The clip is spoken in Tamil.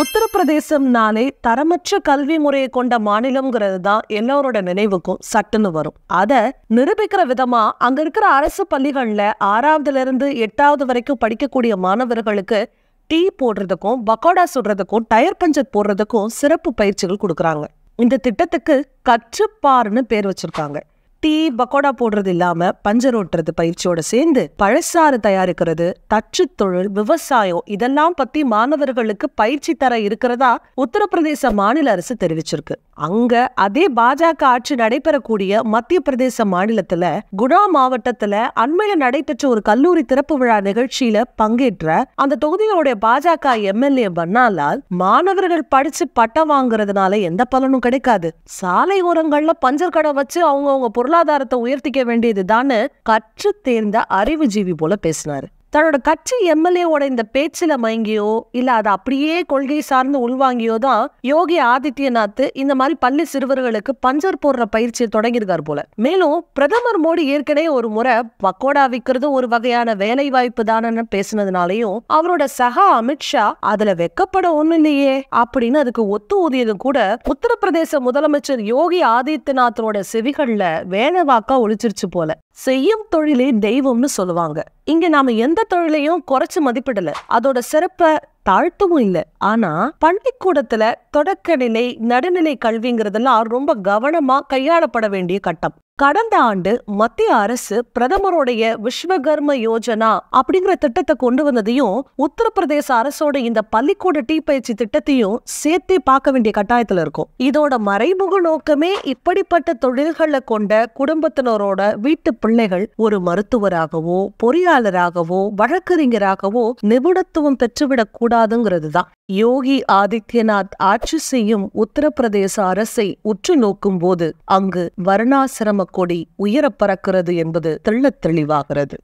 உத்தரப்பிரதேசம்னாலே தரமற்ற கல்வி முறையை கொண்ட மாநிலம்ங்கிறது தான் எல்லோரோட நினைவுக்கும் சட்டுன்னு வரும் அதை நிரூபிக்கிற விதமா அங்க இருக்கிற அரசு பள்ளிகள்ல ஆறாவதுல இருந்து எட்டாவது வரைக்கும் படிக்கக்கூடிய மாணவர்களுக்கு டீ போடுறதுக்கும் பக்கோடா சுடுறதுக்கும் டயர் பஞ்சர் போடுறதுக்கும் சிறப்பு பயிற்சிகள் கொடுக்குறாங்க இந்த திட்டத்துக்கு கற்றுப்பாருன்னு பேர் வச்சிருக்காங்க டீ பக்கோடா போடுறது இல்லாம பஞ்சர் ஓட்டுறது பயிற்சியோட சேர்ந்து பழசாறு தயாரிக்கிறது தச்சு தொழில் விவசாயம் இதெல்லாம் பத்தி மாணவர்களுக்கு பயிற்சி தர இருக்கிறதா உத்தரப்பிரதேச மாநில அரசு தெரிவிச்சிருக்கு அங்க அதே பாஜக ஆட்சி நடைபெறக்கூடிய மத்திய பிரதேச மாநிலத்துல குணா மாவட்டத்துல அண்மையில நடைபெற்ற ஒரு கல்லூரி திறப்பு விழா நிகழ்ச்சியில பங்கேற்ற அந்த தொகுதிகளுடைய பாஜக எம்எல்ஏ பன்னாலால் மாணவர்கள் படிச்சு பட்டம் வாங்குறதுனால எந்த பலனும் கிடைக்காது சாலை ஓரங்கள்ல பஞ்சர் கடை வச்சு அவங்க அவங்க பொருளாதாரத்தை உயர்த்திக்க வேண்டியதுதான்னு கற்று தேர்ந்த அறிவுஜீவி போல பேசினாரு தன்னோட கட்சி எம்எல்ஏவோட இந்த பேச்சில் மயங்கியோ இல்லை அதை அப்படியே கொள்கை சார்ந்து உள்வாங்கியோ தான் யோகி ஆதித்யநாத் இந்த மாதிரி பள்ளி சிறுவர்களுக்கு பஞ்சர் போடுற பயிற்சியை தொடங்கியிருக்கார் போல மேலும் பிரதமர் மோடி ஏற்கனவே ஒரு முறை பக்கோடா விற்கிறது ஒரு வகையான வேலை வாய்ப்பு தானன்னு பேசினதுனாலையும் அவரோட சகா அமித்ஷா அதுல வெக்கப்பட ஒன்றும் இல்லையே அப்படின்னு அதுக்கு ஒத்து ஊதியது கூட உத்தரப்பிரதேச முதலமைச்சர் யோகி ஆதித்யநாத்தோட செவிகள்ல வேலை வாக்கா ஒழிச்சிருச்சு போல செய்யும் தொழிலே தெய்வம்னு சொல்லுவாங்க இங்கே நாம் எந்த தொழிலையும் குறைச்சி மதிப்பிடலை அதோட சிறப்பை தாழ்த்தவும் இல்லை ஆனா பள்ளிக்கூடத்துல தொடக்கநிலை நடுநிலை கல்விங்கிறதெல்லாம் ரொம்ப கவனமா கையாளப்பட வேண்டிய கட்டம் கடந்த ஆண்டு மத்திய அரசு பிரதமருடைய விஸ்வகர்ம யோஜனா அப்படிங்கிற திட்டத்தை கொண்டு வந்ததையும் உத்தரப்பிரதேச அரசோட இந்த பள்ளிக்கூட டீ பயிற்சி திட்டத்தையும் சேர்த்து பார்க்க வேண்டிய கட்டாயத்துல இருக்கும் இதோட மறைமுக நோக்கமே இப்படிப்பட்ட தொழில்களை கொண்ட குடும்பத்தினரோட வீட்டு பிள்ளைகள் ஒரு மருத்துவராகவோ பொறியாளராகவோ வழக்கறிஞராகவோ நிபுணத்துவம் பெற்றுவிடக் கூடாதுங்கிறது தான் யோகி ஆதித்யநாத் ஆட்சி செய்யும் உத்தரப்பிரதேச அரசை உற்று நோக்கும் போது அங்கு வர்ணாசிரம கொடி உயரப்பறக்கிறது பறக்கிறது என்பது தெள்ளத் தெளிவாகிறது